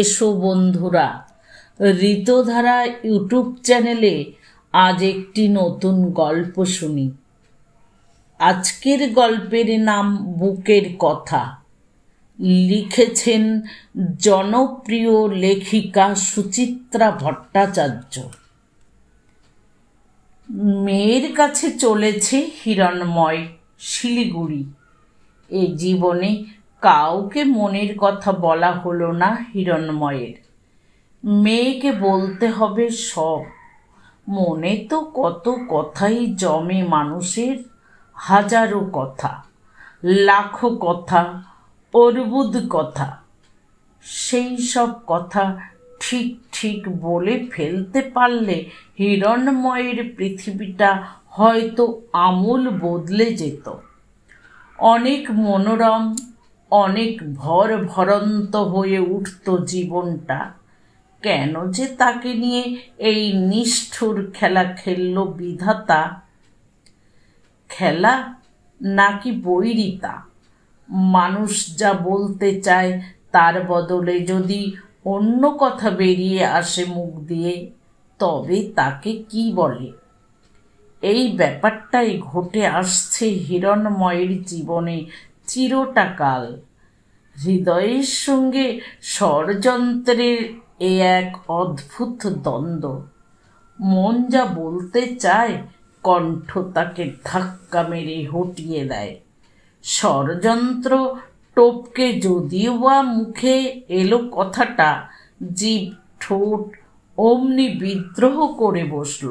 এসো বন্ধুরা ঋতধারা ইউটিউব চ্যানেলে আজ একটি নতুন গল্প শুনি আজকের গল্পের নাম বুকের কথা লিখেছেন জনপ্রিয় লেখিকা সুচিত্রা ভট্টাচার্য মেয়ের কাছে চলেছে হিরণময় শিলিগুড়ি এ জীবনে কাউকে মনের কথা বলা হলো না হিরণময়ের মেয়েকে বলতে হবে সব মনে তো কত কথাই জমে মানুষের হাজারো কথা লাখো কথা অর্বুদ কথা সেই সব কথা ঠিক ঠিক বলে ফেলতে পারলে হিরণময়ের পৃথিবীটা হয়তো আমূল বদলে যেত অনেক মনোরম অনেক ভর ভরন্ত হয়ে উঠত জীবনটা কেন যে তাকে নিয়ে এই নিষ্ঠুর খেলা খেলল বিধাতা খেলা নাকি বৈরিতা মানুষ যা বলতে চায় তার বদলে যদি অন্য কথা বেরিয়ে আসে মুখ দিয়ে তবে তাকে কি বলে এই ব্যাপারটাই ঘটে আসছে হিরণময়ের জীবনে চিরটাকাল হৃদয়ের সঙ্গে ষড়যন্ত্রের এ এক অদ্ভুত দ্বন্দ্ব মন যা বলতে চায় কণ্ঠ তাকে ধাক্কা মেরে হটিয়ে দেয় ষড়যন্ত্র টোপকে যদিও বা মুখে এলো কথাটা জীব ঠোঁট অমনি বিদ্রোহ করে বসল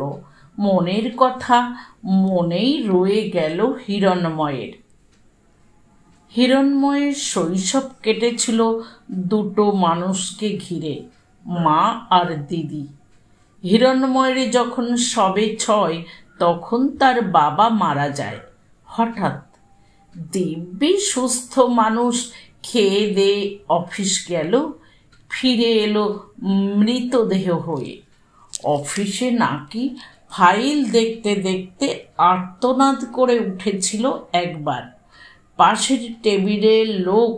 মনের কথা মনেই রয়ে গেল হিরণময়ের হিরণময়ের শৈশব কেটেছিল দুটো মানুষকে ঘিরে মা আর দিদি হিরণময়ের যখন সবে ছয় তখন তার বাবা মারা যায় হঠাৎ দিব্যি সুস্থ মানুষ খেয়ে দে অফিস গেল ফিরে এলো মৃতদেহ হয়ে অফিসে নাকি ফাইল দেখতে দেখতে আর্তনাদ করে উঠেছিল একবার পাশের টেবিলের লোক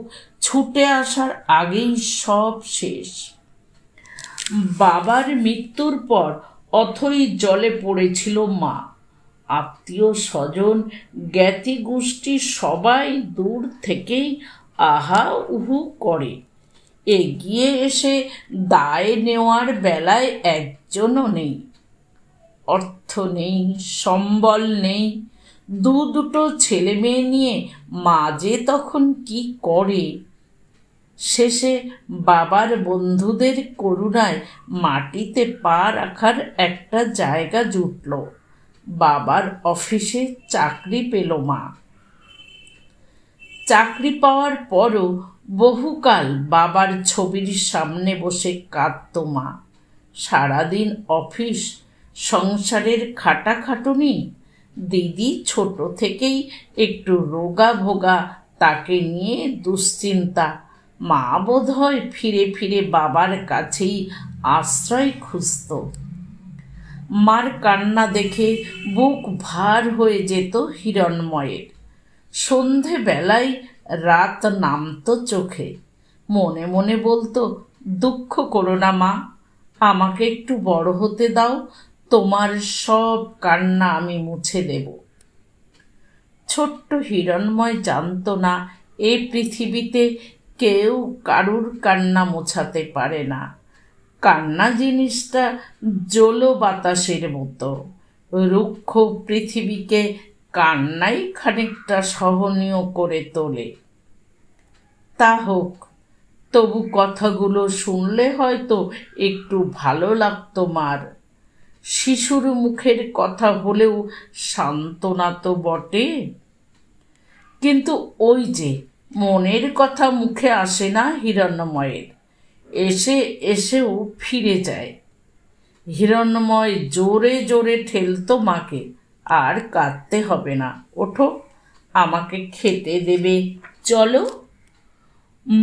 ছুটে আসার আগেই সব শেষ বাবার মৃত্যুর পর অথই জলে পড়েছিল মা আত্মীয় স্বজন জ্ঞাতি গোষ্ঠী সবাই দূর থেকেই আহা উহু করে এগিয়ে এসে দায় নেওয়ার বেলায় একজনও নেই অর্থ নেই সম্বল নেই দু দুটো ছেলে মেয়ে নিয়ে মা যে তখন কি করে শেষে বাবার বন্ধুদের করুণায় মাটিতে পা রাখার একটা জায়গা জুটল বাবার অফিসে চাকরি পেল মা চাকরি পাওয়ার পরও বহুকাল বাবার ছবির সামনে বসে কাঁদত মা সারাদিন অফিস সংসারের খাটাখাটুনি দিদি ছোট থেকেই একটু রোগা ভোগা তাকে নিয়ে দুশ্চিন্তা মা বোধহয় ফিরে ফিরে বাবার কাছেই আশ্রয় খুঁজত মার কান্না দেখে বুক ভার হয়ে যেত হিরণময়ের সন্ধেবেলায় রাত নামত চোখে মনে মনে বলতো দুঃখ করো না মা আমাকে একটু বড় হতে দাও তোমার সব কান্না আমি মুছে দেব ছোট্ট হিরণময় জানত না এ পৃথিবীতে কেউ কারুর কান্না মোছাতে পারে না কান্না জিনিসটা জল বাতাসের মতো রুক্ষ পৃথিবীকে কান্নাই খানিকটা সহনীয় করে তোলে তা হোক তবু কথাগুলো শুনলে হয়তো একটু ভালো লাগতো মার শিশুর মুখের কথা হলেও সান্ত্বনা তো বটে কিন্তু ওই যে মনের কথা মুখে আসে না হিরণ্যময়ের এসে এসেও ফিরে যায় হিরণ্যময় জোরে জোরে ঠেলতো মাকে আর কাঁদতে হবে না ওঠো আমাকে খেতে দেবে চলো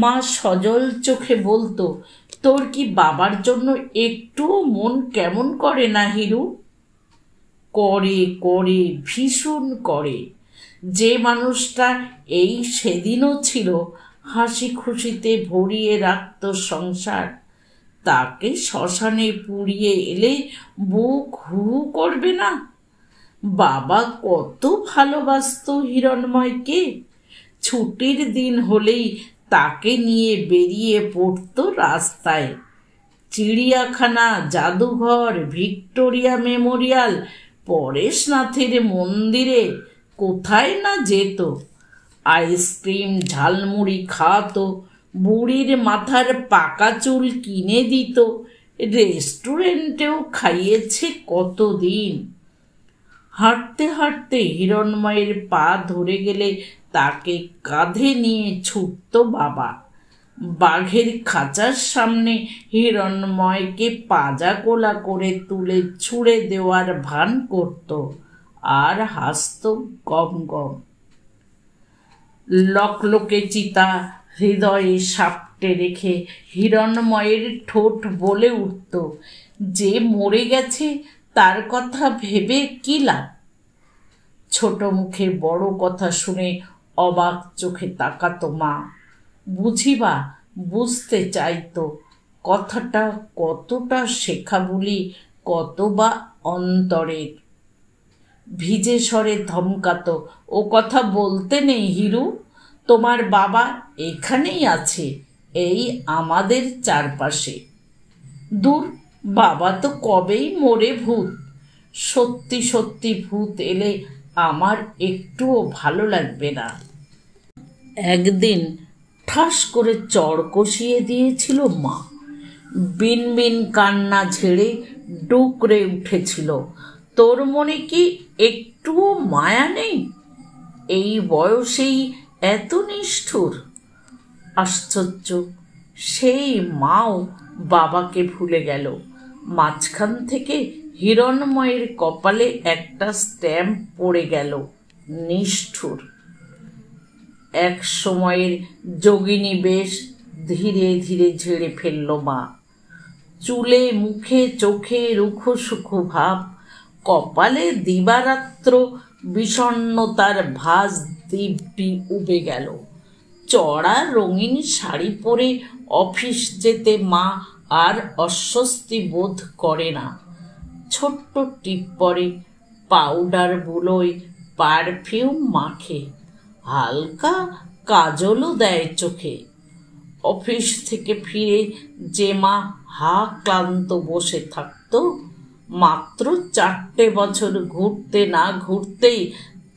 মা সজল চোখে বলতো তোর কি বাবার জন্য একটুও মন কেমন করে না হিরু করে করে ভীষণ করে যে মানুষটা এই সেদিনও ছিল হাসি খুশিতে ভরিয়ে রাখত সংসার তাকে শ্মশানে পুড়িয়ে এলে বুক হু করবে না বাবা কত ভালোবাসত হিরণময়কে ছুটির দিন হলেই তাকে নিয়ে বেরিয়ে পড়ত রাস্তায় চিড়িয়াখানা জাদুঘর ভিক্টোরিয়া মেমোরিয়াল পরেশনাথের মন্দিরে কোথায় না যেত আইসক্রিম ঝালমুড়ি খাওয়াতো বুড়ির মাথার পাকা চুল কিনে দিত রেস্টুরেন্টেও খাইয়েছে কতদিন হাঁটতে হাঁটতে হিরণময়ের পা ধরে গেলে তাকে কাঁধে নিয়ে ছুটত বাবা বাঘের খাঁচার সামনে হিরণময়কে পাজা কোলা করে তুলে ছুঁড়ে দেওয়ার ভান করত আর হাসত গম গম লকলকে চিতা হৃদয়ে সাপটে রেখে হিরণময়ের ঠোঁট বলে উঠত যে মরে গেছে তার কথা ভেবে কি লাভ ছোট মুখে বড় কথা শুনে অবাক চোখে তাকাতো মা বুঝিবা বুঝতে চাইতো কথাটা কতটা শেখা বলি কত বা অন্তরের ভিজে স্বরে ধমকাত ও কথা বলতে নেই হিরু তোমার বাবা এখানেই আছে এই আমাদের চারপাশে দূর বাবা তো কবেই মরে ভূত সত্যি সত্যি ভূত এলে আমার একটুও ভালো লাগবে না একদিন ঠাস করে চড় কষিয়ে দিয়েছিল মা বিন বিন কান্না ঝেড়ে ডুকরে উঠেছিল তোর মনে কি একটুও মায়া নেই এই বয়সেই এত নিষ্ঠুর আশ্চর্য সেই মাও বাবাকে ভুলে গেল মাঝখান থেকে হিরণময়ের কপালে একটা স্ট্যাম্প পড়ে গেল নিষ্ঠুর এক সময়ের যোগিনী বেশ ধীরে ধীরে ঝেড়ে ফেলল মা চুলে মুখে চোখে রুখো সুখো ভাব কপালে দিবারাত্র বিষণ্নতার ভাজ দিব্যি উবে গেল চড়া রঙিন শাড়ি পরে অফিস যেতে মা আর অস্বস্তি বোধ করে না ছোট্ট টিপ পরে পাউডার বুলোয় পারফিউম মাখে হালকা কাজলও দেয় চোখে অফিস থেকে ফিরে যে মা হা ক্লান্ত বসে থাকত মাত্র চারটে বছর ঘুরতে না ঘুরতেই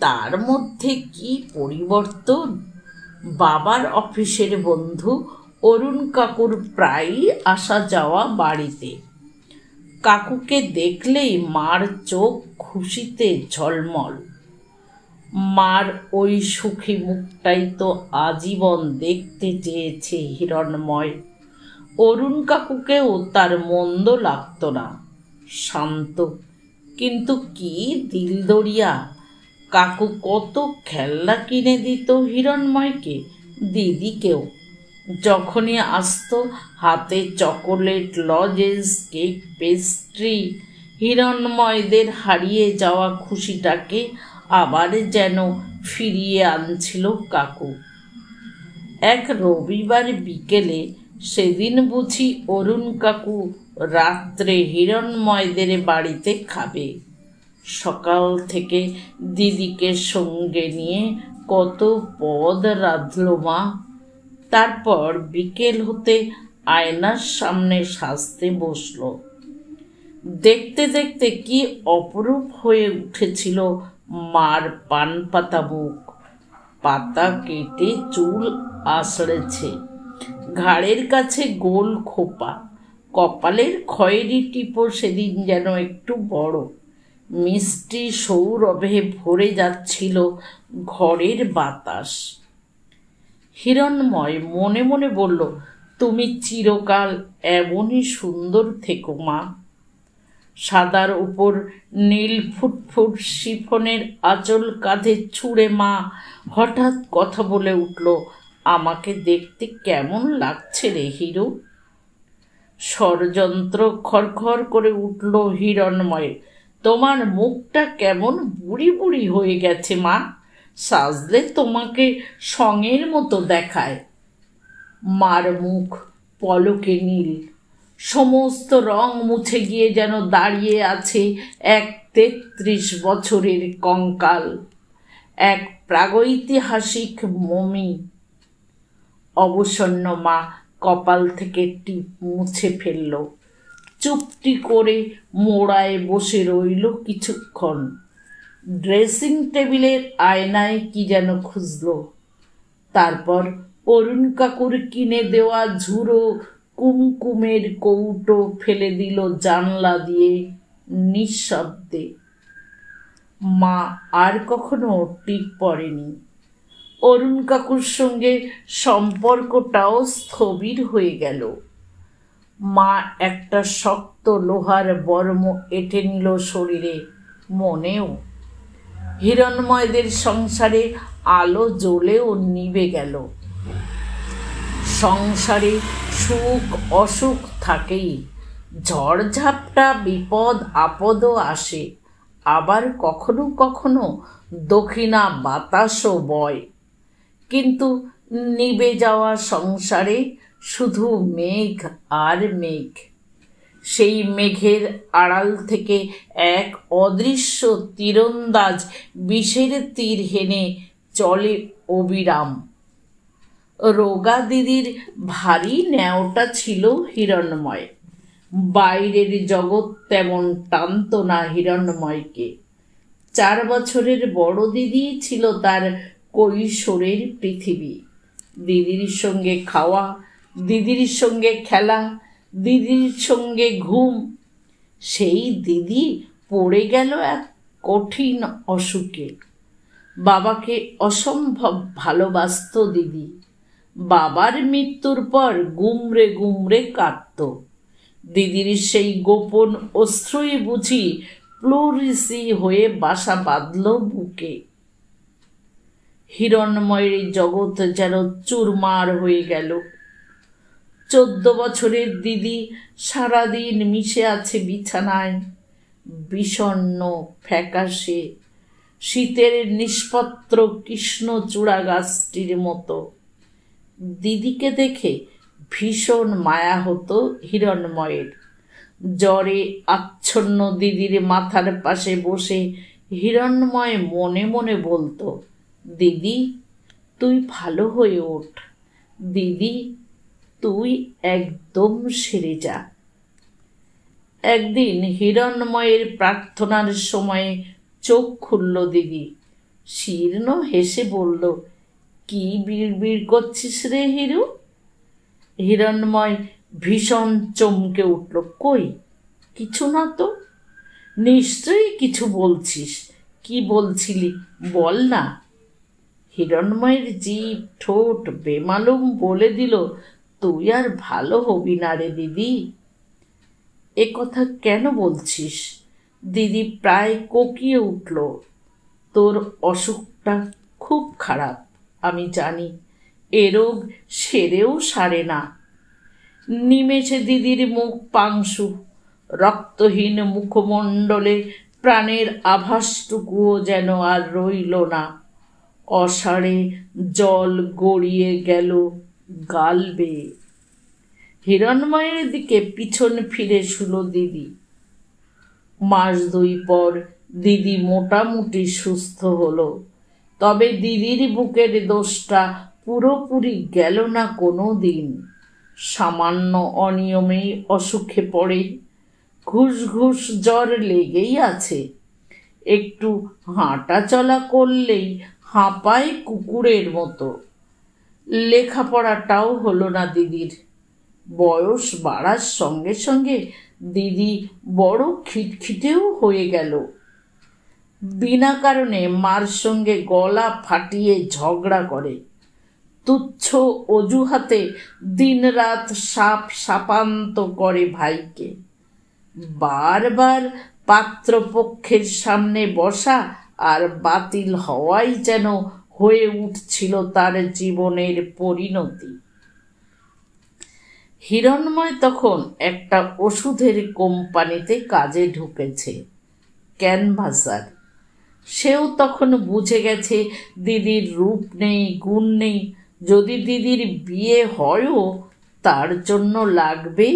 তার মধ্যে কি পরিবর্তন বাবার অফিসের বন্ধু অরুণ কাকুর প্রায়ই আসা যাওয়া বাড়িতে কাকুকে দেখলেই মার চোখ খুশিতে ঝলমল মার ওই সুখী মুখটাই তো আজীবন দেখতে চেয়েছে হিরণময় অরুণ কাকুকেও তার মন্দ লাগত না শান্ত কিন্তু কি দরিয়া কাকু কত খেলনা কিনে দিত হিরণময়কে দিদিকেও যখনই আসত হাতে চকোলেট লজেন্স কেক পেস্ট্রি হিরণময়দের হারিয়ে যাওয়া খুশিটাকে আবার যেন ফিরিয়ে আনছিল কাকু এক রবিবার বিকেলে সেদিন বুঝি অরুণ কাকু রাত্রে হিরণময়দের বাড়িতে খাবে সকাল থেকে দিদিকে সঙ্গে নিয়ে কত পদ রাঁধল মা তারপর বিকেল হতে আয়নার সামনে সাজতে বসল দেখতে দেখতে কি অপরূপ হয়ে উঠেছিল মার পান পাতা বুক পাতা কেটে চুল আসড়েছে ঘাড়ের কাছে গোল খোপা কপালের খয়েরি টিপো সেদিন যেন একটু বড় মিষ্টি সৌরভে ভরে যাচ্ছিল ঘরের বাতাস হিরণময় মনে মনে বলল তুমি চিরকাল এমনই সুন্দর থেকো মা সাদার উপর নীল ফুটফুট শিফনের আঁচল কাঁধে ছুঁড়ে মা হঠাৎ কথা বলে উঠল আমাকে দেখতে কেমন লাগছে রে হিরু ষড়যন্ত্র খরখর করে উঠল হিরণময় তোমার মুখটা কেমন বুড়ি বুড়ি হয়ে গেছে মা সাজলে তোমাকে সঙের মতো দেখায় মার মুখ পলকে নীল সমস্ত রং মুছে গিয়ে যেন দাঁড়িয়ে আছে এক তেত্রিশ বছরের কঙ্কাল এক প্রাগৈতিহাসিক মমি অবসন্ন মা কপাল থেকে টিপ মুছে ফেলল চুপটি করে মোড়ায় বসে রইল কিছুক্ষণ ড্রেসিং টেবিলের আয়নায় কি যেন খুঁজল তারপর অরুণ কাকুর কিনে দেওয়া ঝুড়ো কুমকুমের কৌটো ফেলে দিল জানলা দিয়ে নিঃশব্দে মা আর কখনো টিপ পড়েনি অরুণ কাকুর সঙ্গে সম্পর্কটাও স্থবির হয়ে গেল মা একটা শক্ত লোহার বর্ম এঁটে নিল শরীরে মনেও হিরণময়দের সংসারে আলো জ্বলেও নিবে গেল সংসারে সুখ অসুখ থাকেই ঝড়ঝাপটা বিপদ আপদও আসে আবার কখনো কখনো দক্ষিণা বাতাসও বয় কিন্তু নিবে যাওয়া সংসারে শুধু মেঘ আর মেঘ সেই মেঘের আড়াল থেকে এক অদৃশ্য তীরন্দাজ বিষের তীর হেনে চলে অবিরাম রোগা দিদির ভারী ন্যাওটা ছিল হিরণময় বাইরের জগৎ তেমন টানত না হিরণময়কে চার বছরের বড় দিদি ছিল তার কৈশোরের পৃথিবী দিদির সঙ্গে খাওয়া দিদির সঙ্গে খেলা দিদির সঙ্গে ঘুম সেই দিদি পড়ে গেল এক কঠিন অসুখে বাবাকে অসম্ভব ভালোবাসত দিদি বাবার মৃত্যুর পর গুমরে গুমরে কাঁদত দিদির সেই গোপন অশ্রুই বুঝি প্লুরিসি হয়ে বাসা বাঁধল বুকে হিরণময়ের জগৎ যেন চুরমার হয়ে গেল চোদ্দ বছরের দিদি সারাদিন মিশে আছে বিছানায় বিষণ্ন ফ্যাকাশে শীতের নিষ্পত্র কৃষ্ণ চূড়া গাছটির মতো দিদিকে দেখে ভীষণ মায়া হতো হিরণময়ের জ্বরে আচ্ছন্ন দিদির মাথার পাশে বসে হিরণময় মনে মনে বলতো দিদি তুই ভালো হয়ে ওঠ দিদি তুই একদম সেরে যা একদিন হিরণময়ের প্রার্থনার সময়ে চোখ খুলল দিদি শীর্ণ হেসে বলল কি বিড়বিড় করছিস রে হিরু হিরণময় ভীষণ চমকে উঠল কই কিছু না তো নিশ্চয়ই কিছু বলছিস কি বলছিলি বল না হিরণময়ের জীব ঠোঁট বেমালুম বলে দিল তুই আর ভালো হবি না রে দিদি এ কথা কেন বলছিস দিদি প্রায় কোকিয়ে উঠল তোর অসুখটা খুব খারাপ আমি জানি এ রোগ সেরেও সারে না নিমেষে দিদির মুখ পাংশু রক্তহীন মুখমণ্ডলে প্রাণের আভাসটুকুও যেন আর রইল না অসারে জল গড়িয়ে গেল গাল বেয়ে হিরণময়ের দিকে পিছন ফিরে শুলো দিদি মাস দুই পর দিদি মোটামুটি সুস্থ হলো তবে দিদির বুকের দোষটা পুরোপুরি গেল না কোনো দিন সামান্য অনিয়মেই অসুখে পড়ে ঘুষ ঘুষ জ্বর লেগেই আছে একটু হাঁটা চলা করলেই হাঁপায় কুকুরের মতো লেখাপড়াটাও হলো না দিদির বয়স বাড়ার সঙ্গে সঙ্গে দিদি বড় খিটখিটেও হয়ে গেল বিনা কারণে মার সঙ্গে গলা ফাটিয়ে ঝগড়া করে তুচ্ছ অজুহাতে দিনরাত সাপ সাপান্ত করে ভাইকে বারবার পাত্রপক্ষের সামনে বসা আর বাতিল হওয়াই যেন হয়ে উঠছিল তার জীবনের পরিণতি হিরণময় তখন একটা ওষুধের কোম্পানিতে কাজে ঢুকেছে ক্যানভাসার সেও তখন বুঝে গেছে দিদির রূপ নেই গুণ নেই যদি দিদির বিয়ে হয়ও তার জন্য লাগবে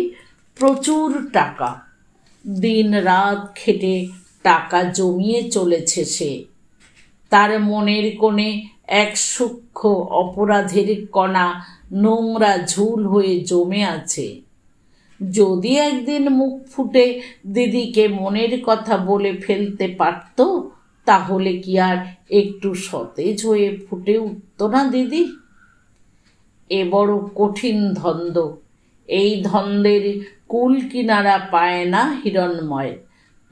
প্রচুর টাকা দিন রাত খেটে টাকা জমিয়ে চলেছে সে তার মনের কোণে এক সূক্ষ্ম অপরাধের কণা নোংরা ঝুল হয়ে জমে আছে যদি একদিন মুখ ফুটে দিদিকে মনের কথা বলে ফেলতে পারত তাহলে কি আর একটু সতেজ হয়ে ফুটে উঠত না দিদি এ বড় কঠিন ধন্দ এই ধন্দের কুল কিনারা পায় না হিরণময়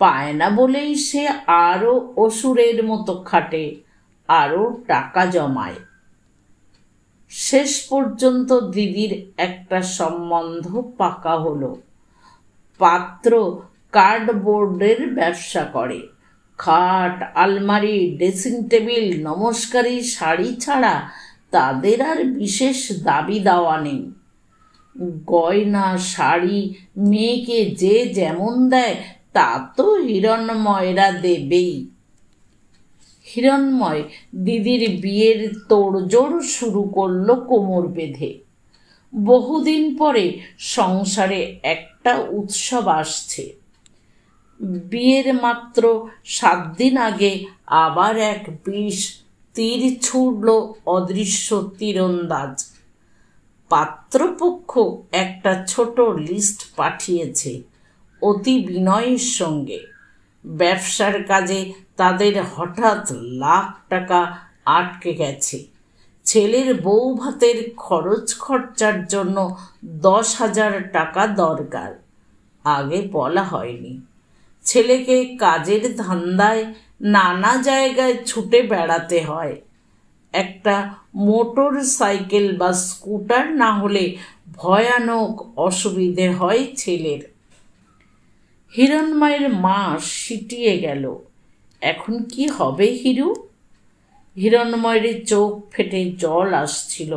পায় না বলেই সে আরও অসুরের মতো খাটে আরও টাকা জমায় শেষ পর্যন্ত দিদির একটা সম্বন্ধ পাকা হলো পাত্র কার্ডবোর্ডের ব্যবসা করে খাট আলমারি ড্রেসিং টেবিল নমস্কারী শাড়ি ছাড়া তাদের আর বিশেষ দাবি দাওয়া নেই গয়না শাড়ি মেয়েকে যে যেমন দেয় তা তো হিরণময়রা দেবেই হিরণময় দিদির বিয়ের তোড়জোড় শুরু করল কোমর বেঁধে বহুদিন পরে সংসারে একটা উৎসব আসছে বিয়ের মাত্র সাত দিন আগে আবার এক বিষ তীর ছুড়ল অদৃশ্য তীরন্দাজ পাত্রপক্ষ একটা ছোট লিস্ট পাঠিয়েছে অতি বিনয়ের সঙ্গে ব্যবসার কাজে তাদের হঠাৎ লাখ টাকা আটকে গেছে ছেলের বউ ভাতের খরচ খরচার জন্য দশ হাজার টাকা দরকার আগে বলা হয়নি ছেলেকে কাজের ধান্দায় নানা জায়গায় ছুটে বেড়াতে হয় একটা মোটর সাইকেল বা স্কুটার না হলে ভয়ানক অসুবিধে হয় ছেলের হিরণময়ের মা সিটিয়ে গেল এখন কি হবে হিরু হিরণময়ের চোখ ফেটে জল আসছিল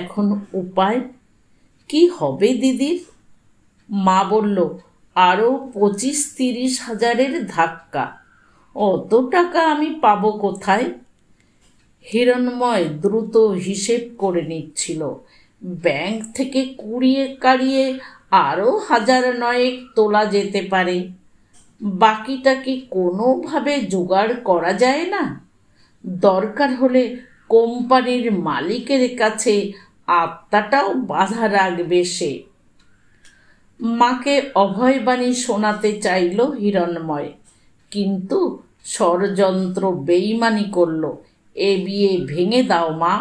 এখন উপায় কি হবে দিদির মা বলল আরও পঁচিশ তিরিশ হাজারের ধাক্কা অত টাকা আমি পাব কোথায় হিরণময় দ্রুত হিসেব করে নিচ্ছিল ব্যাংক থেকে কুড়িয়ে কাড়িয়ে আরও হাজার নয়েক তোলা যেতে পারে বাকিটা কি কোনোভাবে জোগাড় করা যায় না দরকার হলে কোম্পানির মালিকের কাছে আত্মাটাও বাধা রাখবে সে মাকে অভয়বাণী শোনাতে চাইল হিরণময় কিন্তু ষড়যন্ত্র বেইমানি করল এ বিয়ে ভেঙে দাও মা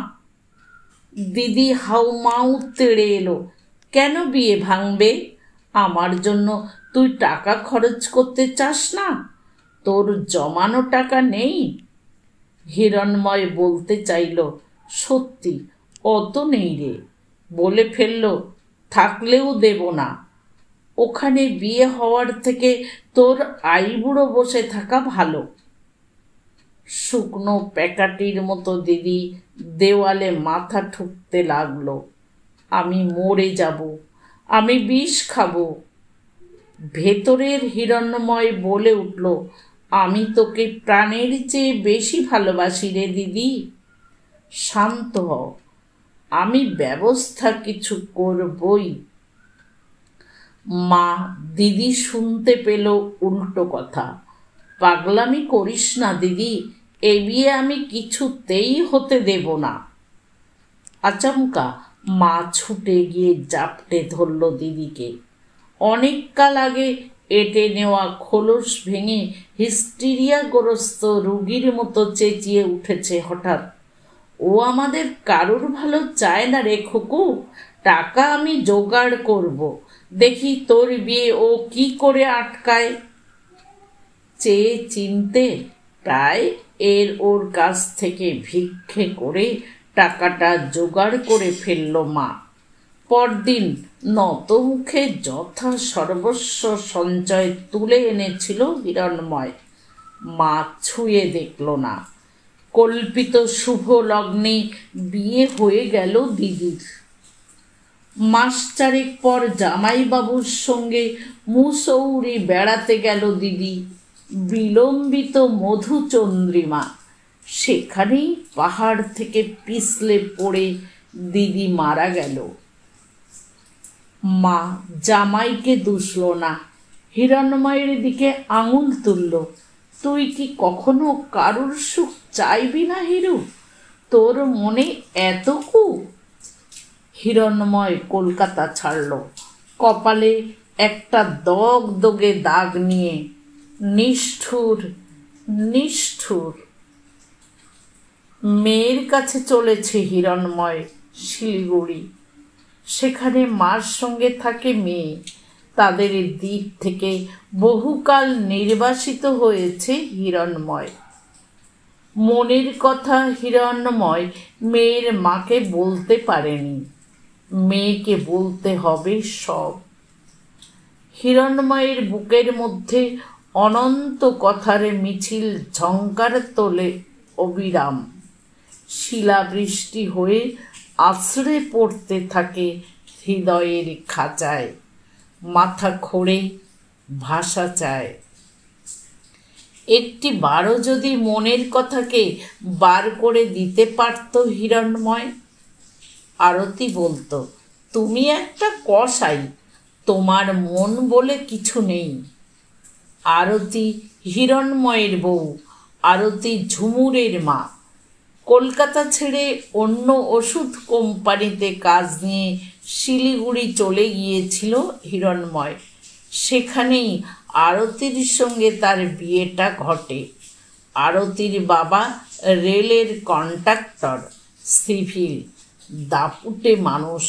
দিদি হাউমাউ তেড়ে এলো কেন বিয়ে ভাঙবে আমার জন্য তুই টাকা খরচ করতে চাস না তোর জমানো টাকা নেই হিরণময় বলতে চাইল সত্যি অত নেই রে বলে ফেলল থাকলেও দেব না ওখানে বিয়ে হওয়ার থেকে তোর আইবুড়ো বসে থাকা ভালো শুকনো প্যাকাটির মতো দিদি দেওয়ালে মাথা ঠুকতে লাগলো আমি মরে যাব আমি বিষ খাব ভেতরের হিরণ্যময় বলে উঠল আমি তোকে প্রাণের চেয়ে বেশি ভালোবাসি রে দিদি শান্ত হও আমি ব্যবস্থা কিছু করবই মা দিদি শুনতে পেল উল্টো কথা পাগলামি করিস না দিদি এ বিয়ে আমি কিছুতেই হতে দেব না আচমকা মা ছুটে গিয়ে জাপটে ধরল দিদিকে অনেককাল আগে এটে নেওয়া খোলস ভেঙে হিস্টিরিয়াগ্রস্ত রুগীর মতো চেঁচিয়ে উঠেছে হঠাৎ ও আমাদের কারুর ভালো চায় না রে খুকু টাকা আমি জোগাড় করব দেখি তোর বিয়ে ও কি করে আটকায় চেয়ে চিনতে প্রায় এর ওর কাছ থেকে ভিক্ষে করে টাকাটা জোগাড় করে ফেলল মা পরদিন নত মুখে যথা সর্বস্ব সঞ্চয় তুলে এনেছিল হিরণময় মা ছুঁয়ে দেখল না কল্পিত শুভ লগ্নে বিয়ে হয়ে গেল দিদির মাস চারেক পর জামাইবাবুর সঙ্গে মুসৌরি বেড়াতে গেল দিদি বিলম্বিত মধুচন্দ্রিমা সেখানেই পাহাড় থেকে পিছলে পড়ে দিদি মারা গেল মা জামাইকে দুষল না হিরণময়ের দিকে আঙুল তুলল তুই কি কখনো কারুর সুখ চাইবি না হিরু তোর মনে এত কু হিরণময় কলকাতা ছাড়ল কপালে একটা দগদগে দাগ নিয়ে নিষ্ঠুর নিষ্ঠুর মেয়ের কাছে চলেছে হিরণময় শিলিগুড়ি সেখানে মার সঙ্গে থাকে মেয়ে তাদের দ্বীপ থেকে বহুকাল নির্বাসিত হয়েছে হিরণময় মনের কথা হিরণময় মেয়ের মাকে বলতে পারেনি মেয়েকে বলতে হবে সব হিরণময়ের বুকের মধ্যে অনন্ত কথার মিছিল ঝঙ্কার তোলে অবিরাম শিলাবৃষ্টি হয়ে আছড়ে পড়তে থাকে হৃদয়ের খাঁচায় মাথা খোড়ে ভাষা চায় একটি বারো যদি মনের কথাকে বার করে দিতে পারত হিরণময় আরতি বলতো তুমি একটা কষাই তোমার মন বলে কিছু নেই আরতি হিরণময়ের বউ আরতি ঝুমুরের মা কলকাতা ছেড়ে অন্য ওষুধ কোম্পানিতে কাজ নিয়ে শিলিগুড়ি চলে গিয়েছিল হিরণময় সেখানেই আরতির সঙ্গে তার বিয়েটা ঘটে আরতির বাবা রেলের কন্ট্রাক্টর সিভিল দাপুটে মানুষ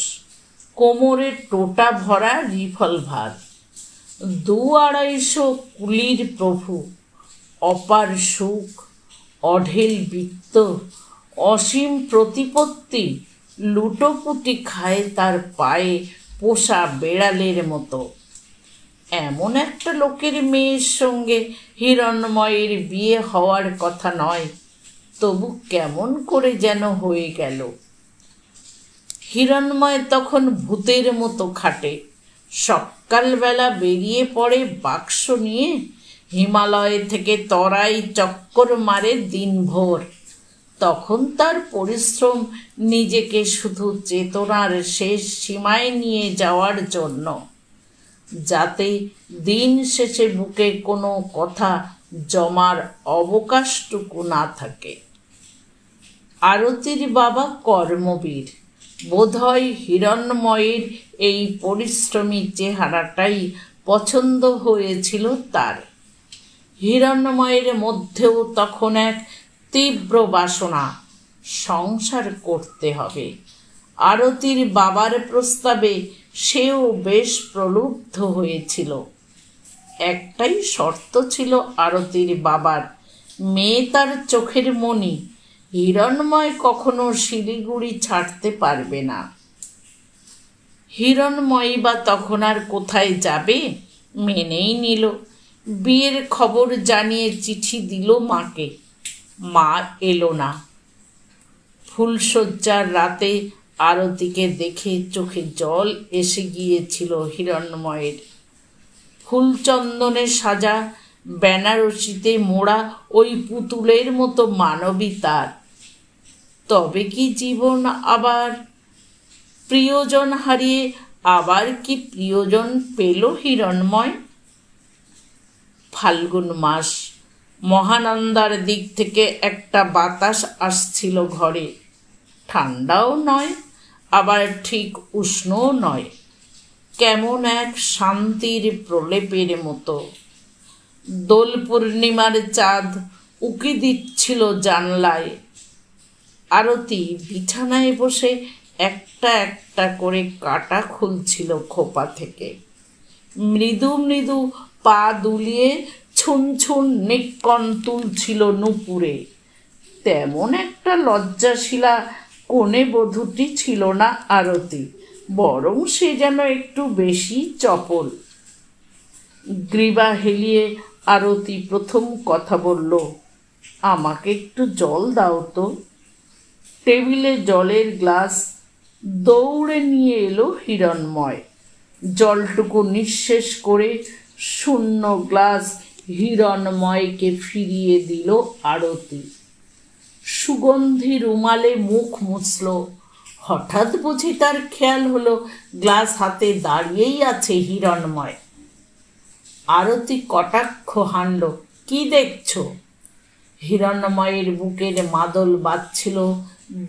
কোমরে টোটা ভরা রিভলভার দু আড়াইশো কুলির প্রভু অপার সুখ অঢেল বৃত্ত অসীম প্রতিপত্তি লুটোপুটি খায় তার পায়ে পোষা বেড়ালের মতো এমন একটা লোকের মেয়ের সঙ্গে হিরণ্ময়ের বিয়ে হওয়ার কথা নয় তবু কেমন করে যেন হয়ে গেল হিরণ্ময় তখন ভূতের মতো খাটে সকালবেলা বেরিয়ে পড়ে বাক্স নিয়ে হিমালয় থেকে তরাই চক্কর মারে দিনভর তখন তার পরিশ্রম নিজেকে শুধু চেতনার শেষ সীমায় নিয়ে যাওয়ার জন্য যাতে দিন শেষে বুকে কোনো কথা জমার অবকাশটুকু না থাকে আরতির বাবা কর্মবীর বোধহয় হিরণময়ের এই পরিশ্রমী চেহারাটাই পছন্দ হয়েছিল তার হিরণময়ের মধ্যেও তখন এক তীব্র বাসনা সংসার করতে হবে আরতির বাবার প্রস্তাবে সেও বেশ প্রলুব্ধ হয়েছিল একটাই শর্ত ছিল আরতির বাবার মেয়ে তার চোখের মনি হিরণময় কখনো শিলিগুড়ি ছাড়তে পারবে না হিরণময়ী বা তখন আর কোথায় যাবে মেনেই নিল বিয়ের খবর জানিয়ে চিঠি দিল মাকে মা এলো না ফুলশয্যার রাতে আরতিকে দেখে চোখে জল এসে গিয়েছিল হিরণ্ময়ের ফুলচন্দনে সাজা বেনারসিতে মোড়া ওই পুতুলের মতো মানবী তার তবে কি জীবন আবার প্রিয়জন হারিয়ে আবার কি প্রিয়জন পেল হিরণময় ফাল্গুন মাস মহানন্দার দিক থেকে একটা বাতাস আসছিল ঘরে ঠান্ডাও নয় আবার ঠিক উষ্ণও নয় কেমন এক শান্তির প্রলেপের মতো দোল পূর্ণিমার চাঁদ উকি দিচ্ছিল জানলায় আরতি বিছানায় বসে একটা একটা করে কাটা খুলছিল খোপা থেকে মৃদু মৃদু পা দুলিয়ে ছুন ছুন নিকন তুলছিল নুপুরে তেমন একটা লজ্জাশিলা কোণে বধূটি ছিল না আরতি বরং সে যেন একটু বেশি চপল গ্রীবা হেলিয়ে আরতি প্রথম কথা বলল আমাকে একটু জল দাও তো টেবিলে জলের গ্লাস দৌড়ে নিয়ে এলো হিরণময় জলটুকু নিঃশেষ করে শূন্য গ্লাস হিরণময়কে ফিরিয়ে দিল আরতি সুগন্ধি রুমালে মুখ মুছল হঠাৎ বুঝি তার খেয়াল হলো গ্লাস হাতে দাঁড়িয়েই আছে হিরণময় আরতি কটাক্ষ হানল কি দেখছ হিরণময়ের বুকের মাদল বাজছিল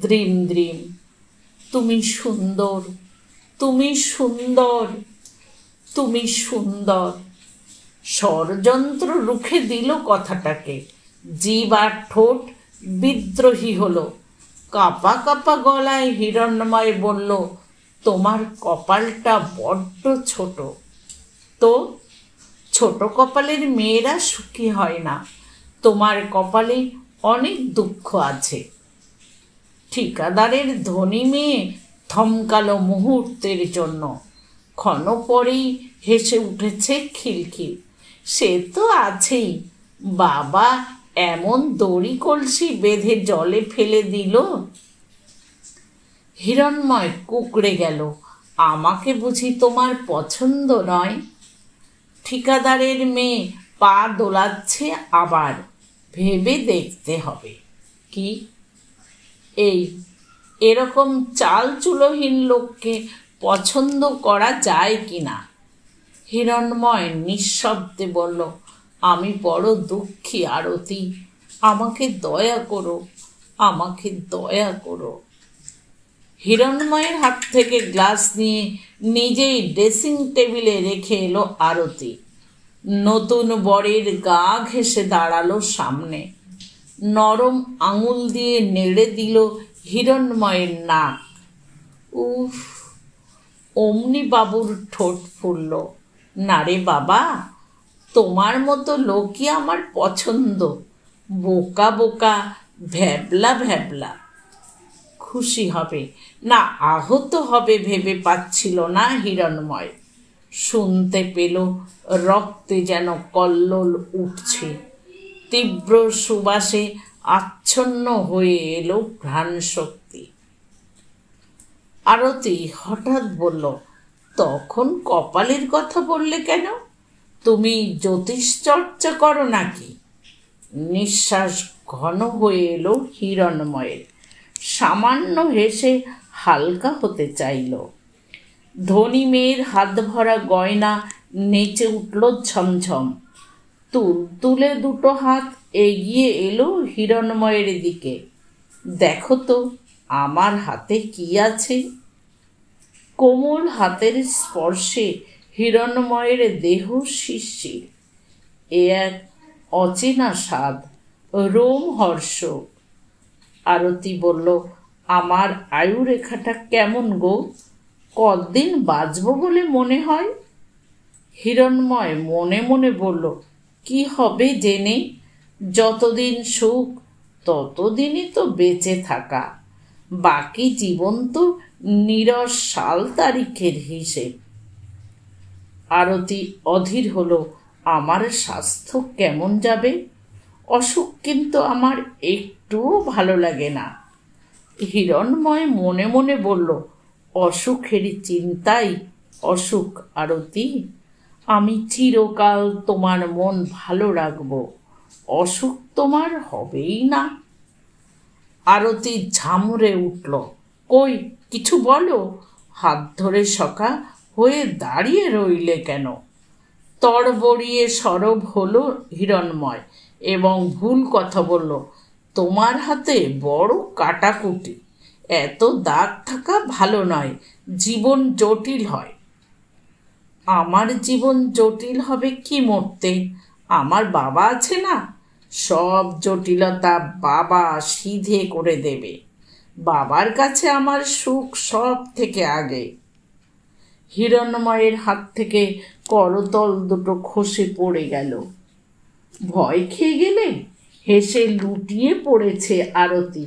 দ্রিম দ্রিম তুমি সুন্দর তুমি সুন্দর তুমি সুন্দর ষড়যন্ত্র রুখে দিল কথাটাকে জীব আর ঠোঁট বিদ্রোহী হলো কাপা কাপা গলায় হিরণ্যময় বলল তোমার কপালটা বড্ড ছোট তো ছোট কপালের মেয়েরা সুখী হয় না তোমার কপালে অনেক দুঃখ আছে ঠিকাদারের ধনী মেয়ে থমকালো মুহূর্তের জন্য ক্ষণ পরেই হেসে উঠেছে খিলখিল সে তো আছেই বাবা এমন দড়ি কলসি বেঁধে জলে ফেলে দিল হিরণময় কুকড়ে গেল আমাকে বুঝি তোমার পছন্দ নয় ঠিকাদারের মেয়ে পা দোলাচ্ছে আবার ভেবে দেখতে হবে কি এই এরকম চাল চুলহীন লোককে পছন্দ করা যায় কি না হিরণময় নিঃশব্দে বলল আমি বড় দুঃখী আরতি আমাকে দয়া করো আমাকে দয়া করো হিরণময়ের হাত থেকে গ্লাস নিয়ে নিজেই ড্রেসিং টেবিলে রেখে এলো আরতি নতুন বরের গা ঘেসে দাঁড়ালো সামনে নরম আঙুল দিয়ে নেড়ে দিল হিরণময়ের নাক উফ অমনি বাবুর ঠোঁট ফুলল না রে বাবা তোমার মতো লোকই আমার পছন্দ বোকা বোকা ভ্যাবলা ভ্যাবলা খুশি হবে না আহত হবে ভেবে পাচ্ছিল না হিরণময় শুনতে পেল রক্তে যেন কল্লোল উঠছে তীব্র সুবাসে আচ্ছন্ন হয়ে এলো ঘ্রাণ শক্তি আরতি হঠাৎ বলল তখন কপালের কথা বললে কেন তুমি জ্যোতিষ চর্চা করো নাকি নিঃশ্বাস ঘন হয়ে এলো হিরণময়ের সামান্য হেসে হালকা হতে চাইল ধনী মেয়ের হাত ভরা গয়না নেচে উঠল ঝমঝম তুল তুলে দুটো হাত এগিয়ে এলো হিরণময়ের দিকে দেখো তো আমার হাতে কি আছে কোমল হাতের স্পর্শে হিরণময়ের দেহ শিশির এ এক অচেনা স্বাদ রোম হর্ষ আরতি বলল আমার আয়ু রেখাটা কেমন গো কদিন বাঁচব বলে মনে হয় হিরণময় মনে মনে বলল কি হবে জেনে যতদিন সুখ ততদিনই তো বেঁচে থাকা বাকি জীবন তো নিরস সাল তারিখের হিসেব আরতি অধীর হল আমার স্বাস্থ্য কেমন যাবে অসুখ কিন্তু আমার একটুও ভালো লাগে না হিরণময় মনে মনে বলল অসুখেরই চিন্তাই অসুখ আরতি আমি চিরকাল তোমার মন ভালো রাখব অসুখ তোমার হবেই না আরতি ঝামুরে উঠল কই কিছু বলো হাত ধরে সকা হয়ে দাঁড়িয়ে রইলে কেন তড়বড়িয়ে সরব হলো হিরণময় এবং ভুল কথা বলল তোমার হাতে বড় কাটাকুটি এত দাগ থাকা ভালো নয় জীবন জটিল হয় আমার জীবন জটিল হবে কি মরতে আমার বাবা আছে না সব জটিলতা বাবা সিধে করে দেবে বাবার কাছে আমার সুখ সব থেকে আগে হিরণ্যময়ের হাত থেকে করতল দুটো খসে পড়ে গেল ভয় খেয়ে গেলে হেসে লুটিয়ে পড়েছে আরতি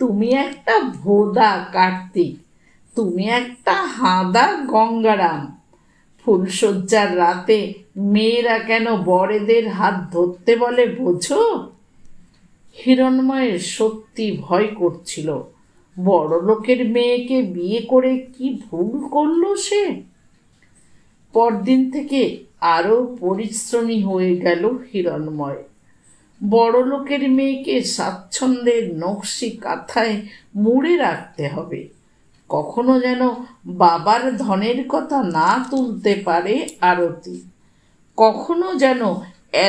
তুমি একটা ভোদা কার্তিক তুমি একটা হাঁদা গঙ্গারাম ফুলশয্যার রাতে মেয়েরা কেন বরেদের হাত ধরতে বলে বোঝো হিরণময়ের সত্যি ভয় করছিল বড় লোকের মেয়েকে বিয়ে করে কি ভুল করল সে পরদিন থেকে আরও পরিশ্রমী হয়ে গেল হিরণময় বড় লোকের মেয়েকে স্বাচ্ছন্দ্যের নকশি কাথায় মুড়ে রাখতে হবে কখনো যেন বাবার ধনের কথা না তুলতে পারে আরতি কখনো যেন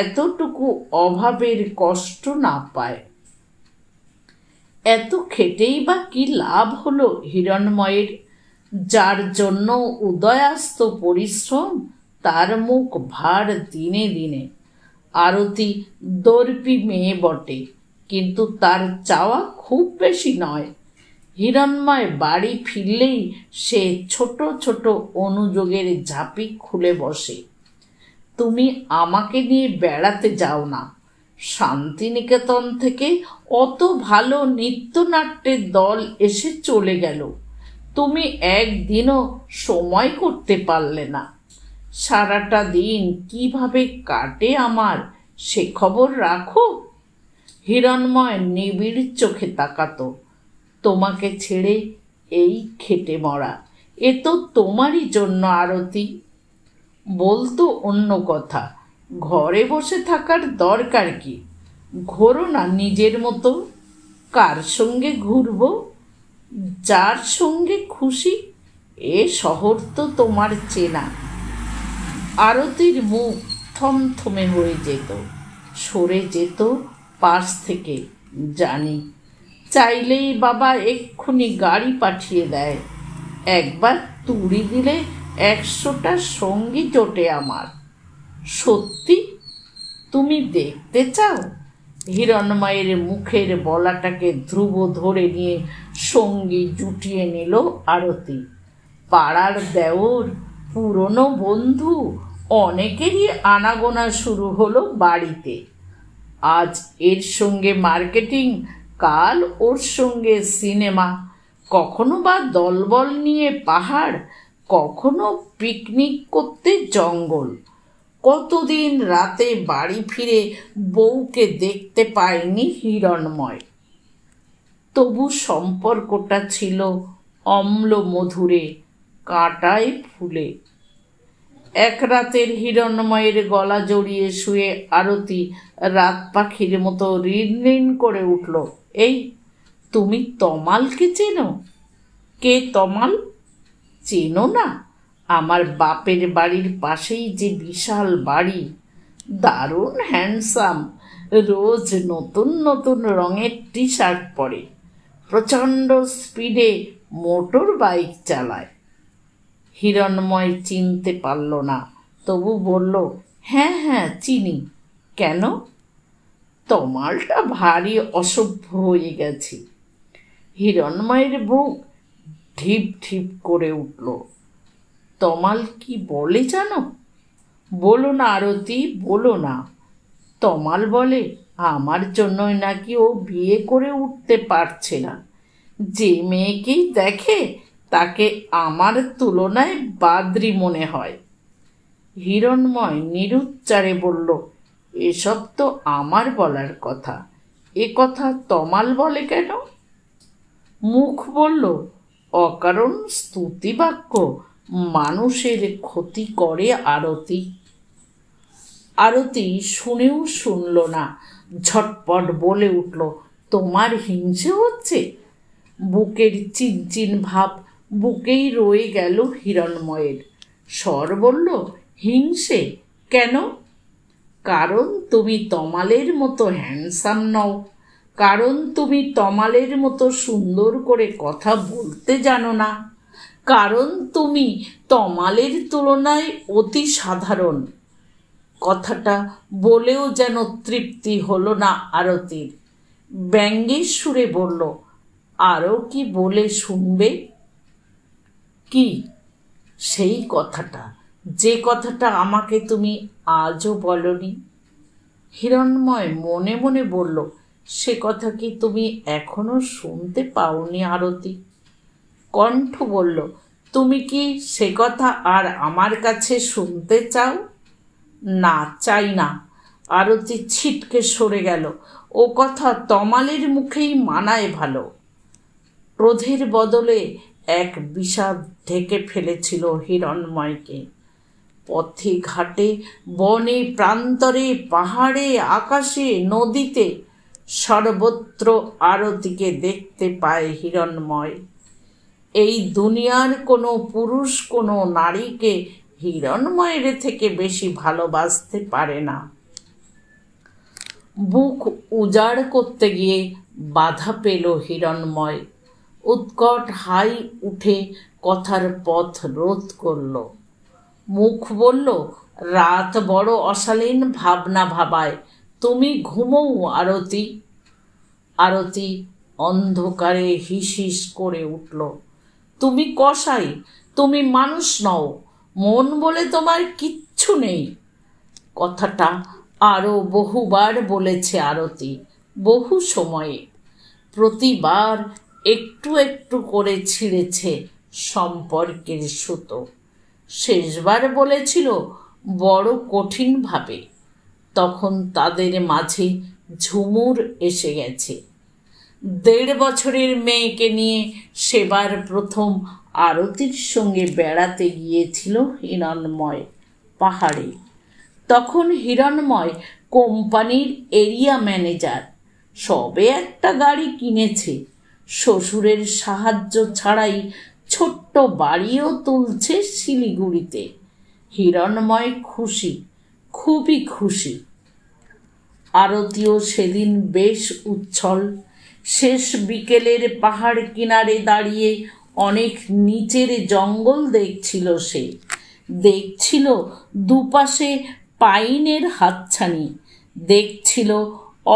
এতটুকু অভাবের কষ্ট না পায় এত খেটেই বা কি লাভ হলো হিরণময়ের যার জন্য উদয়াস্ত পরিশ্রম তার মুখ ভার দিনে দিনে আরতি দর্পি মেয়ে বটে কিন্তু তার চাওয়া খুব বেশি নয় হিরণময় বাড়ি ফিরলেই সে ছোট ছোট অনুযোগের ঝাঁপি খুলে বসে তুমি আমাকে নিয়ে বেড়াতে যাও না শান্তিনিকেতন থেকে অত ভালো নৃত্যনাট্যের দল এসে চলে গেল তুমি একদিনও সময় করতে পারলে না সারাটা দিন কিভাবে কাটে আমার সে খবর রাখো হিরণময় নিবিড় চোখে তাকাতো তোমাকে ছেড়ে এই খেটে মরা এ তো তোমারই জন্য আরতি বলতো অন্য কথা ঘরে বসে থাকার দরকার কি ঘোরো না নিজের মতো কার সঙ্গে ঘুরব যার সঙ্গে খুশি এ শহর তো তোমার চেনা আরতির মুখ থমথমে হয়ে যেত সরে যেত পাশ থেকে জানি চাইলেই বাবা এক্ষুনি গাড়ি পাঠিয়ে দেয় একবার তুড়ি দিলে একশোটা সঙ্গী জোটে আমার সত্যি তুমি দেখতে চাও হিরণময়ের মুখের বলাটাকে ধ্রুব ধরে নিয়ে সঙ্গী জুটিয়ে নিল আরতি পাড়ার দেওর পুরনো বন্ধু অনেকেরই আনাগোনা শুরু হলো বাড়িতে আজ এর সঙ্গে মার্কেটিং কাল ওর সঙ্গে সিনেমা কখনো বা দলবল নিয়ে পাহাড় কখনো পিকনিক করতে জঙ্গল কতদিন রাতে বাড়ি ফিরে বউকে দেখতে পায়নি হিরণময় তবু সম্পর্কটা ছিল অম্ল মধুরে কাটায় ফুলে এক রাতের হিরণময়ের গলা জড়িয়ে শুয়ে আরতি রাত পাখির মতো ঋণ ঋণ করে উঠল এই তুমি তমালকে চেনো কে তমাল চেনো না আমার বাপের বাড়ির পাশেই যে বিশাল বাড়ি দারুণ হ্যান্ডসাম রোজ নতুন নতুন রঙের টি শার্ট পরে প্রচণ্ড স্পিডে মোটর বাইক চালায় হিরণময় চিনতে পারল না তবু বলল হ্যাঁ হ্যাঁ চিনি কেন তমালটা ভারী অসভ্য হয়ে গেছে হিরণময়ের বুক ঢিপ ঢিপ করে উঠল তমাল কি বলে জানো বলো না আরতি বলো না তমাল বলে আমার জন্যই নাকি ও বিয়ে করে উঠতে পারছে না যে মেয়েকেই দেখে তাকে আমার তুলনায় বাদরি মনে হয় হিরণময় নিরুচ্চারে বলল এসব তো আমার বলার কথা এ কথা তমাল বলে কেন মুখ বলল অকারণ স্তুতি বাক্য মানুষের ক্ষতি করে আরতি আরতি শুনেও শুনল না ঝটপট বলে উঠল তোমার হিংসে হচ্ছে বুকের চিনচিন ভাব বুকেই রয়ে গেল হিরণময়ের স্বর বলল হিংসে কেন কারণ তুমি তমালের মতো হ্যান্ডসাম নও কারণ তুমি তমালের মতো সুন্দর করে কথা বলতে জানো না কারণ তুমি তমালের তুলনায় অতি সাধারণ কথাটা বলেও যেন তৃপ্তি হলো না আরতির ব্যঙ্গের সুরে বলল আরও কি বলে শুনবে কি সেই কথাটা যে কথাটা আমাকে তুমি আজও বলনি হিরণময় মনে মনে বলল সে কথা কি তুমি এখনো শুনতে পাওনি আরতি কণ্ঠ বলল তুমি কি সে কথা আর আমার কাছে শুনতে চাও না চাই না আরতি ছিটকে সরে গেল ও কথা তমালের মুখেই মানায় ভালো ক্রোধের বদলে এক বিষাদ ঢেকে ফেলেছিল হিরণময়কে পথে ঘাটে বনে প্রান্তরে পাহাড়ে আকাশে নদীতে সর্বত্র আরতিকে দেখতে পায় হিরণময় এই দুনিয়ার কোনো পুরুষ কোনো নারীকে হিরণময়ের থেকে বেশি ভালোবাসতে পারে না বুক উজাড় করতে গিয়ে বাধা পেল হিরণময় উৎকট হাই উঠে কথার পথ রোধ করলো মুখ বলল রাত বড় অশালীন ভাবনা ভাবায় তুমি ঘুমৌ আরতি আরতি অন্ধকারে হিসিস করে উঠল তুমি কষাই তুমি মানুষ নও মন বলে তোমার কিচ্ছু নেই কথাটা আরও বহুবার বলেছে আরতি বহু সময়ে প্রতিবার একটু একটু করে ছিঁড়েছে সম্পর্কের সুতো শেষবার বলেছিল বড় কঠিনভাবে তখন তাদের মাঝে ঝুমুর এসে গেছে দেড় বছরের মেয়েকে নিয়ে সেবার প্রথম আরতির সঙ্গে বেড়াতে গিয়েছিল হিরণময় পাহাড়ে তখন হিরণময় কোম্পানির এরিয়া ম্যানেজার সবে একটা গাড়ি কিনেছে শ্বশুরের সাহায্য ছাড়াই ছোট্ট বাড়িও তুলছে শিলিগুড়িতে হিরণময় খুশি খুবই খুশি আরতিও সেদিন বেশ উচ্ছল শেষ বিকেলের পাহাড় কিনারে দাঁড়িয়ে অনেক নিচের জঙ্গল দেখছিল সে দেখছিল দুপাশে পাইনের হাতছানি দেখছিল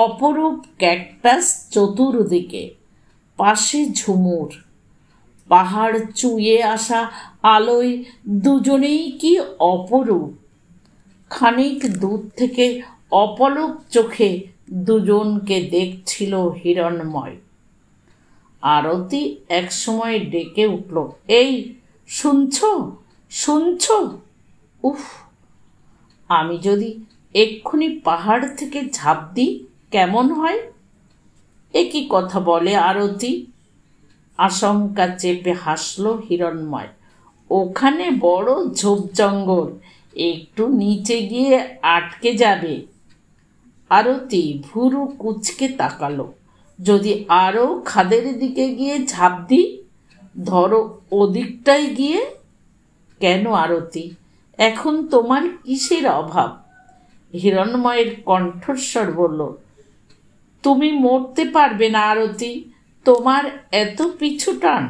অপরূপ ক্যাকটাস চতুর্দিকে পাশে ঝুমুর পাহাড় চুয়ে আসা আলোয় দুজনেই কি অপরূপ খানিক দূর থেকে অপলক চোখে দুজনকে দেখছিল হিরণময় আরতি একসময় ডেকে উঠল এই শুনছ শুনছ উফ আমি যদি এক্ষুনি পাহাড় থেকে ঝাঁপ দিই কেমন হয় একই কথা বলে আরতি আশঙ্কা চেপে হাসল হিরণময় ওখানে বড় ঝোপ জঙ্গল একটু নিচে গিয়ে আটকে যাবে আরতি ভুরু কুচকে তাকালো যদি আরও খাদের দিকে গিয়ে ঝাঁপ দিই ধরো ওদিকটায় গিয়ে কেন আরতি এখন তোমার কিসের অভাব হিরণময়ের কণ্ঠস্বর বলল তুমি মরতে পারবে না আরতি তোমার এত পিছু টান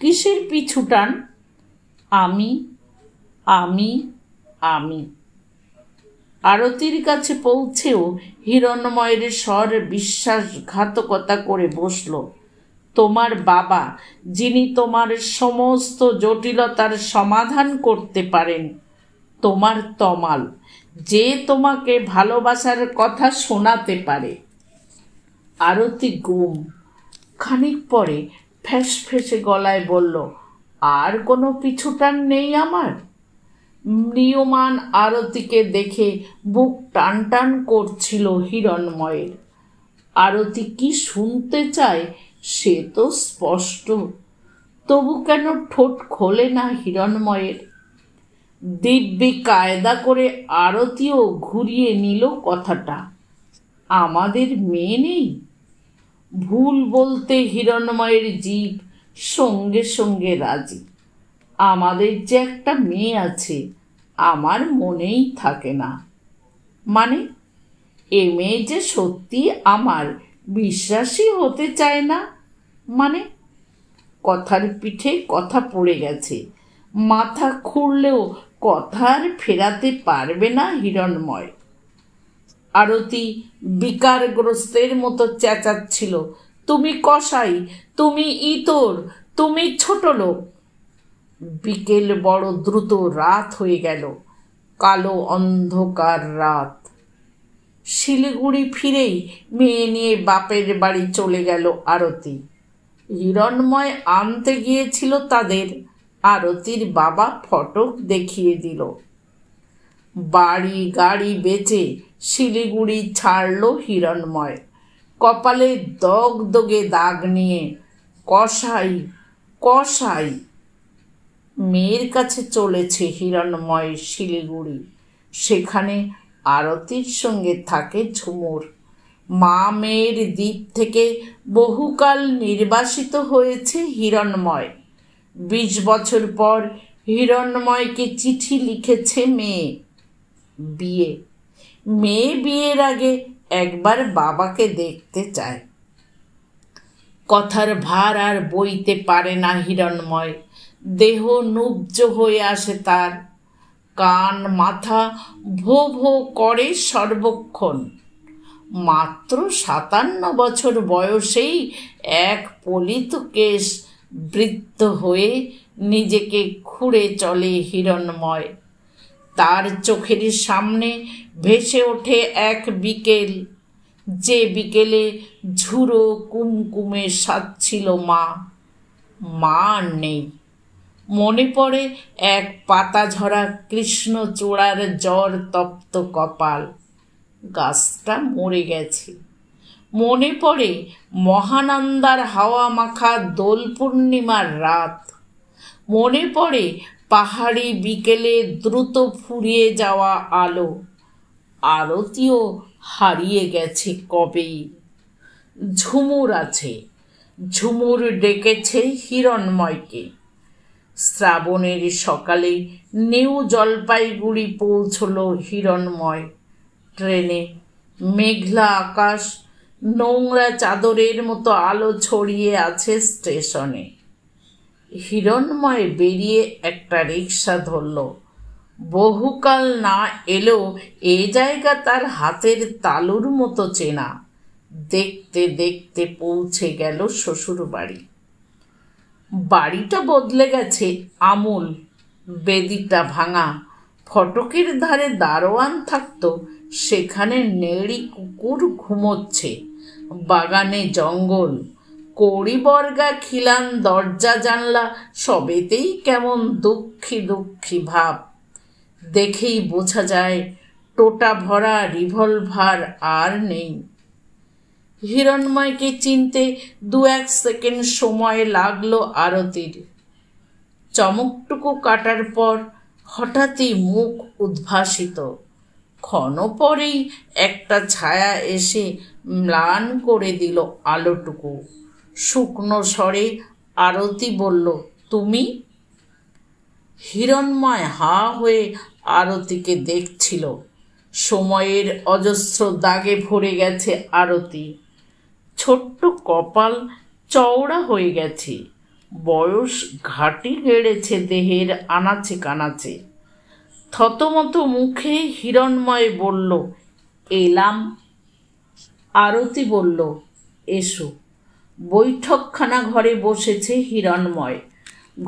কিসের পিছু টান আমি আমি আমি আরতির কাছে পৌঁছেও হিরণময়ের স্বর বিশ্বাসঘাতকতা করে বসল তোমার বাবা যিনি তোমার সমস্ত জটিলতার সমাধান করতে পারেন তোমার তমাল যে তোমাকে ভালোবাসার কথা শোনাতে পারে আরতি গুম খানিক পরে ফ্যাস ফেসে গলায় বলল আর কোনো পিছুটান নেই আমার নিয়মান আরতিকে দেখে বুক টান টান করছিল হিরণময়ের আরতি কি শুনতে চায় সে তো স্পষ্ট তবু কেন ঠোঁট খোলে না হিরণময়ের দিব্যি কায়দা করে আরতিও ঘুরিয়ে নিল কথাটা আমাদের মেয়ে নেই ভুল বলতে হিরণময়ের জীব সঙ্গে সঙ্গে রাজি আমাদের যে একটা মেয়ে আছে আমার মনেই থাকে না মানে এ মেয়ে যে সত্যি আমার বিশ্বাসই হতে চায় না মানে কথার পিঠে কথা পড়ে গেছে মাথা খুঁড়লেও কথার ফেরাতে পারবে না হিরণময় আরতি বিকারগ্রস্তের মতো চেঁচাচ্ছিল তুমি কসাই তুমি ইতর তুমি ছোট লোক বিকেল বড় দ্রুত রাত হয়ে গেল কালো অন্ধকার রাত শিলিগুড়ি ফিরেই মেয়ে নিয়ে বাপের বাড়ি চলে গেল আরতি হিরণময় আনতে গিয়েছিল তাদের আরতির বাবা ফটক দেখিয়ে দিল বাড়ি গাড়ি বেচে শিলিগুড়ি ছাড়ল হিরণময় কপালে দগদগে দাগ নিয়ে কষাই কষাই মেয়ের কাছে চলেছে হিরণময় শিলিগুড়ি সেখানে আরতির সঙ্গে থাকে ঝুমুর মা মেয়ের দ্বীপ থেকে বহুকাল নির্বাসিত হয়েছে হিরণময় বিশ বছর পর হিরণময়কে চিঠি লিখেছে মেয়ে বিয়ে মেয়ে বিয়ের আগে একবার বাবাকে দেখতে চায় কথার ভার আর বইতে পারে না হিরণময় দেহ নুব্জ হয়ে আসে তার কান মাথা ভো ভো করে সর্বক্ষণ মাত্র সাতান্ন বছর বয়সেই এক পলিত কেশ বৃত্ত হয়ে নিজেকে খুঁড়ে চলে হিরণময় তার চোখের সামনে ভেসে ওঠে এক বিকেল যে বিকেলে ঝুরো কুমকুমে সাজছিল মা মা আর নেই মনে পড়ে এক পাতা ঝরা কৃষ্ণচূড়ার জ্বর তপ্ত কপাল গাছটা মরে গেছে মনে পড়ে মহানন্দার হাওয়া মাখা দোল পূর্ণিমার রাত মনে পড়ে পাহাড়ি বিকেলে দ্রুত ফুরিয়ে যাওয়া আলো আরতিও হারিয়ে গেছে কবেই ঝুমুর আছে ঝুমুর ডেকেছে হিরণময়কে শ্রাবণের সকালে নিউ জলপাইগুড়ি পৌঁছল হিরণময় ট্রেনে মেঘলা আকাশ নোংরা চাদরের মতো আলো ছড়িয়ে আছে স্টেশনে হিরণময় বেরিয়ে একটা রিক্সা ধরল বহুকাল না এলেও এ জায়গা তার হাতের তালুর মতো চেনা দেখতে দেখতে পৌঁছে গেল শ্বশুর বাড়ি বাড়িটা বদলে গেছে আমূল বেদিটা ভাঙা ফটকের ধারে দারোয়ান থাকত সেখানে নেড়ি কুকুর ঘুমোচ্ছে বাগানে জঙ্গল কড়িবর্গা খিলান দরজা জানলা সবেতেই কেমন দুঃখী দুঃখী ভাব দেখেই বোঝা যায় টোটা ভরা রিভলভার আর নেই হিরণময়কে চিনতে দু এক সেকেন্ড সময় লাগলো আরতির চমকটুকু কাটার পর হঠাৎই মুখ উদ্ভাসিত ক্ষণ পরেই একটা ছায়া এসে ম্লান করে দিল আলোটুকু শুকনো স্বরে আরতি বলল তুমি হিরণময় হা হয়ে আরতিকে দেখছিল সময়ের অজস্র দাগে ভরে গেছে আরতি ছোট্ট কপাল চওড়া হয়ে গেছে বয়স ঘাটি গেড়েছে দেহের আনাচে কানাচে থতমত মুখে হিরণময় বলল এলাম আরতি বলল এসো বৈঠকখানা ঘরে বসেছে হিরণময়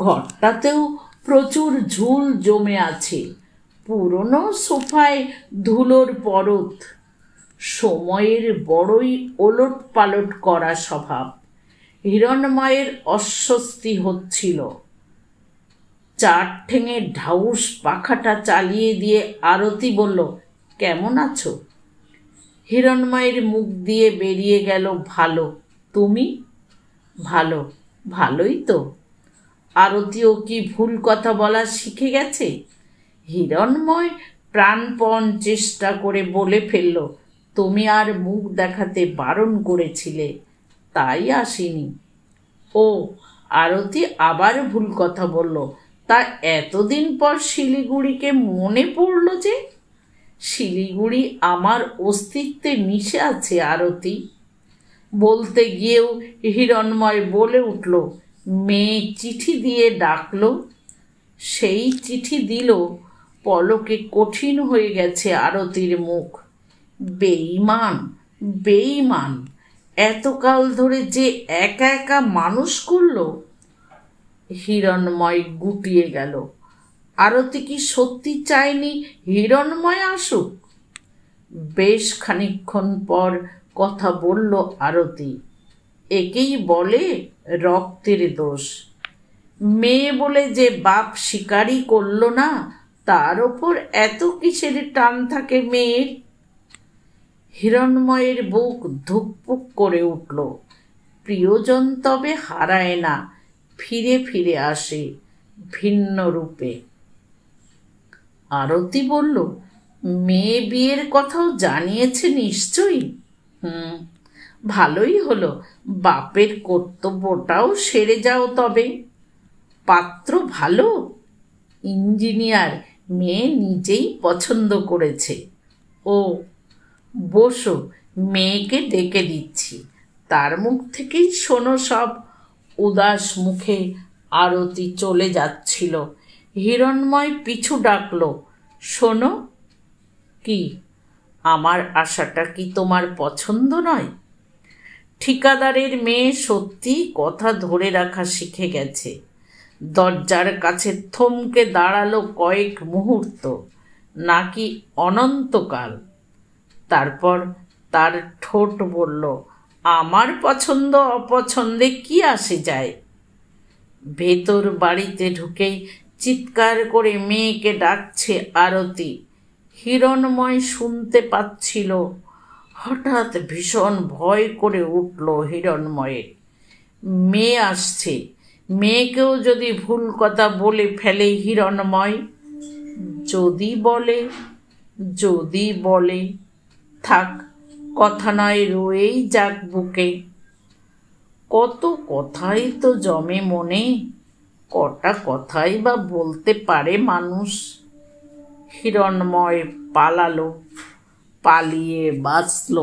ঘরটাতেও প্রচুর ঝুল জমে আছে পুরনো সোফায় ধুলোর পরত সময়ের বড়ই ওলট পালট করা স্বভাব হিরণময়ের অস্বস্তি হচ্ছিল চার ঠেঙে ঢাউস পাখাটা চালিয়ে দিয়ে আরতি বলল কেমন আছো হিরণময়ের মুখ দিয়ে বেরিয়ে গেল ভালো তুমি ভালো ভালোই তো আরতিও কি ভুল কথা বলা শিখে গেছে হিরণময় প্রাণপণ চেষ্টা করে বলে ফেলল তুমি আর মুখ দেখাতে বারণ করেছিলে তাই আসিনি ও আরতি আবার ভুল কথা বলল তা এতদিন পর শিলিগুড়িকে মনে পড়ল যে শিলিগুড়ি আমার অস্তিত্বে মিশে আছে আরতি বলতে গিয়েও হিরণময় বলে উঠল মেয়ে চিঠি দিয়ে ডাকল সেই চিঠি দিল পলকে কঠিন হয়ে গেছে আরতির মুখ বেইমান বেইমান এতকাল ধরে যে একা একা মানুষ করল হিরণময় গুটিয়ে গেল আরতি কি সত্যি চায়নি হিরণময় আসুক বেশ খানিক্ষণ পর কথা বলল আরতি একেই বলে রক্তের দোষ মেয়ে বলে যে বাপ শিকারই করল না তার ওপর এত কিসের টান থাকে মেয়ের হিরণময়ের বুক ধুকপুক করে উঠল প্রিয়জন তবে হারায় না ফিরে ফিরে আসে ভিন্ন রূপে আরতি বলল মেয়ে বিয়ের কথাও জানিয়েছে নিশ্চয়ই হুম ভালোই হলো বাপের কর্তব্যটাও সেরে যাও তবে পাত্র ভালো ইঞ্জিনিয়ার মেয়ে নিজেই পছন্দ করেছে ও বসো মেয়েকে ডেকে দিচ্ছি তার মুখ থেকেই শোনো সব উদাস মুখে আরতি চলে যাচ্ছিল হিরণময় পিছু ডাকলো শোনো কি আমার আশাটা কি তোমার পছন্দ নয় ঠিকাদারের মেয়ে সত্যি কথা ধরে রাখা শিখে গেছে দরজার কাছে থমকে দাঁড়ালো কয়েক মুহূর্ত নাকি অনন্তকাল তারপর তার ঠোঁট বলল আমার পছন্দ অপছন্দে কি আসে যায় ভেতর বাড়িতে ঢুকেই চিৎকার করে মেয়েকে ডাকছে আরতি হিরণময় শুনতে পাচ্ছিল হঠাৎ ভীষণ ভয় করে উঠল হিরণময়ের মেয়ে আসছে মেয়েকেও যদি ভুল কথা বলে ফেলে হিরণময় যদি বলে যদি বলে থাক কথা নয় রয়েই যাক বুকে কত কথাই তো জমে মনে কটা কথাই বা বলতে পারে মানুষ হিরণময় পালালো পালিয়ে বাঁচল